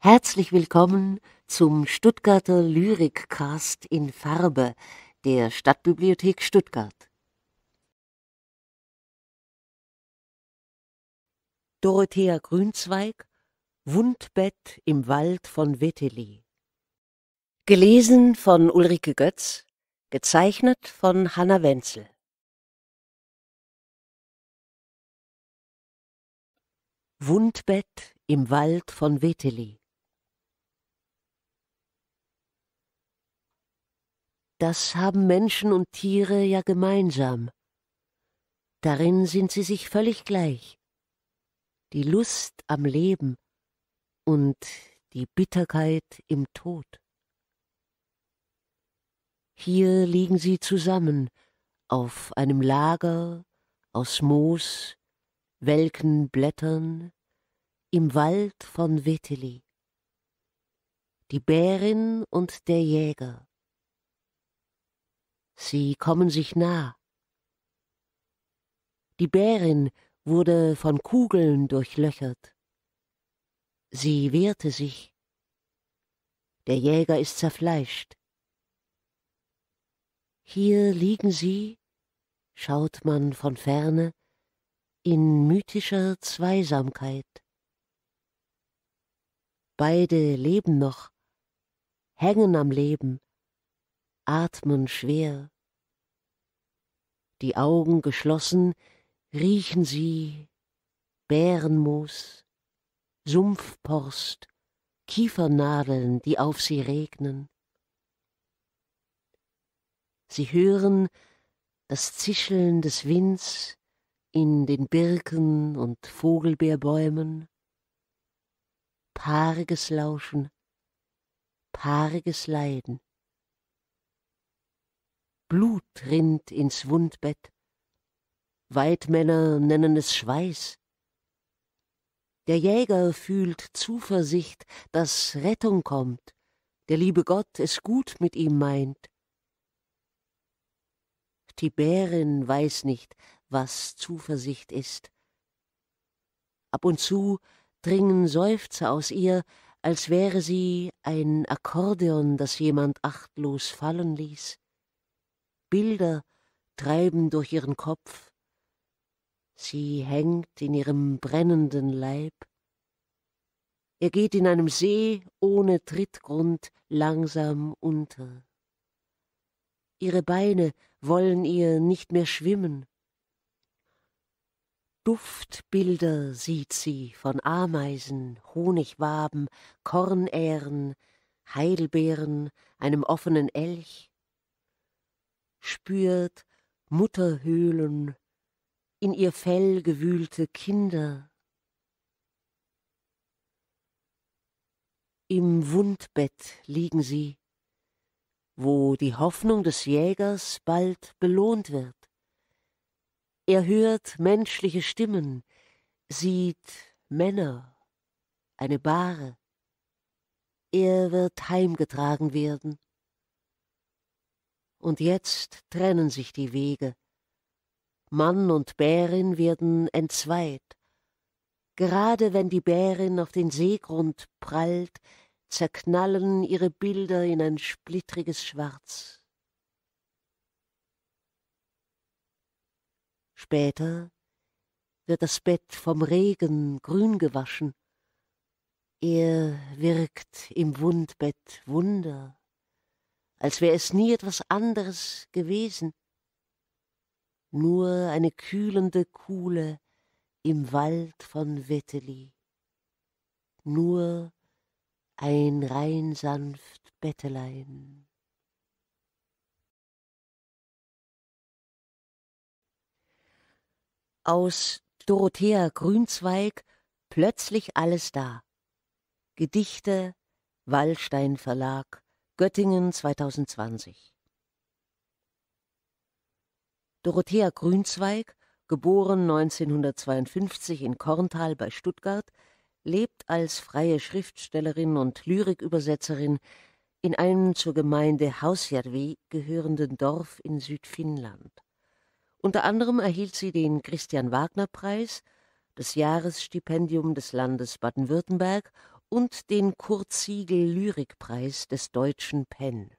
Herzlich willkommen zum Stuttgarter Lyrikcast in Farbe der Stadtbibliothek Stuttgart. Dorothea Grünzweig Wundbett im Wald von Wetteli. Gelesen von Ulrike Götz, gezeichnet von Hanna Wenzel. Wundbett im Wald von Wetteli Das haben Menschen und Tiere ja gemeinsam. Darin sind sie sich völlig gleich. Die Lust am Leben und die Bitterkeit im Tod. Hier liegen sie zusammen auf einem Lager aus Moos, welken Blättern im Wald von Veteli. Die Bärin und der Jäger. Sie kommen sich nah. Die Bärin wurde von Kugeln durchlöchert. Sie wehrte sich. Der Jäger ist zerfleischt. Hier liegen sie, schaut man von ferne, in mythischer Zweisamkeit. Beide leben noch, hängen am Leben, atmen schwer. Die Augen geschlossen riechen sie Bärenmoos, Sumpfporst, Kiefernadeln, die auf sie regnen. Sie hören das Zischeln des Winds in den Birken und Vogelbeerbäumen, paariges Lauschen, paariges Leiden. Blut rinnt ins Wundbett. Weidmänner nennen es Schweiß. Der Jäger fühlt Zuversicht, dass Rettung kommt, der liebe Gott es gut mit ihm meint. Die Bärin weiß nicht, was Zuversicht ist. Ab und zu dringen Seufzer aus ihr, als wäre sie ein Akkordeon, das jemand achtlos fallen ließ. Bilder treiben durch ihren Kopf. Sie hängt in ihrem brennenden Leib. Er geht in einem See ohne Trittgrund langsam unter. Ihre Beine wollen ihr nicht mehr schwimmen. Duftbilder sieht sie von Ameisen, Honigwaben, Kornähren, Heidelbeeren, einem offenen Elch spürt Mutterhöhlen, in ihr Fell gewühlte Kinder. Im Wundbett liegen sie, wo die Hoffnung des Jägers bald belohnt wird. Er hört menschliche Stimmen, sieht Männer, eine Bahre. Er wird heimgetragen werden und jetzt trennen sich die Wege. Mann und Bärin werden entzweit. Gerade wenn die Bärin auf den Seegrund prallt, zerknallen ihre Bilder in ein splittriges Schwarz. Später wird das Bett vom Regen grün gewaschen. Er wirkt im Wundbett Wunder als wäre es nie etwas anderes gewesen. Nur eine kühlende Kuhle im Wald von Wetteli. Nur ein rein sanft Bettelein. Aus Dorothea Grünzweig plötzlich alles da. Gedichte, Wallstein Verlag Göttingen 2020 Dorothea Grünzweig, geboren 1952 in Korntal bei Stuttgart, lebt als freie Schriftstellerin und Lyrikübersetzerin in einem zur Gemeinde Hausjärvi gehörenden Dorf in Südfinnland. Unter anderem erhielt sie den Christian Wagner Preis, das Jahresstipendium des Landes Baden-Württemberg und den Kurt Siegel Lyrikpreis des Deutschen Penn.